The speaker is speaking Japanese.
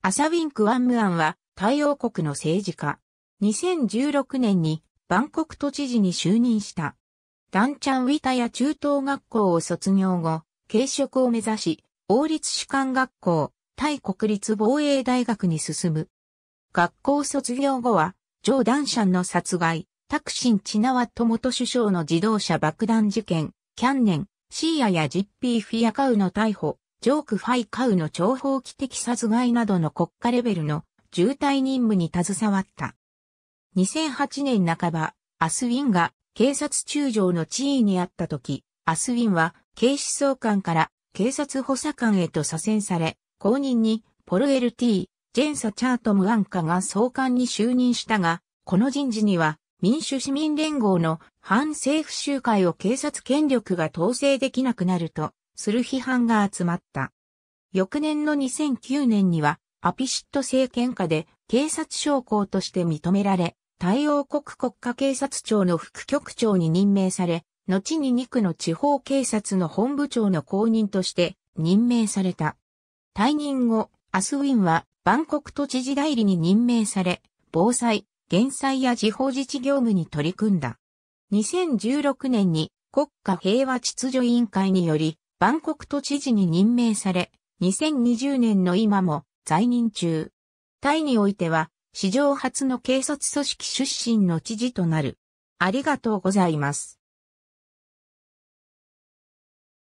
アサウィン・クワンムアンは、タイ王国の政治家。2016年に、バンコク都知事に就任した。ダンチャン・ウィタヤ中等学校を卒業後、軽職を目指し、王立士官学校、タイ国立防衛大学に進む。学校卒業後は、ジョー・ダンシャンの殺害、タクシン・チナワット元首相の自動車爆弾事件、キャンネン、シーアやジッピー・フィアカウの逮捕、ジョーク・ファイ・カウの諜報機的殺害などの国家レベルの重体任務に携わった。2008年半ば、アスウィンが警察中将の地位にあった時、アスウィンは警視総監から警察補佐官へと左遷され、後任にポルエルテー・ジェンサ・チャートム・アンカが総監に就任したが、この人事には民主市民連合の反政府集会を警察権力が統制できなくなるとする批判が集まった。翌年の2009年には、アピシット政権下で警察将校として認められ、対応国国家警察庁の副局長に任命され、後に2区の地方警察の本部長の公認として任命された。退任後、アスウィンはバンコク都知事代理に任命され、防災、減災や地方自治業務に取り組んだ。2016年に国家平和秩序委員会によりバンコク都知事に任命され、2020年の今も在任中。タイにおいては、史上初の警察組織出身の知事となる。ありがとうございます。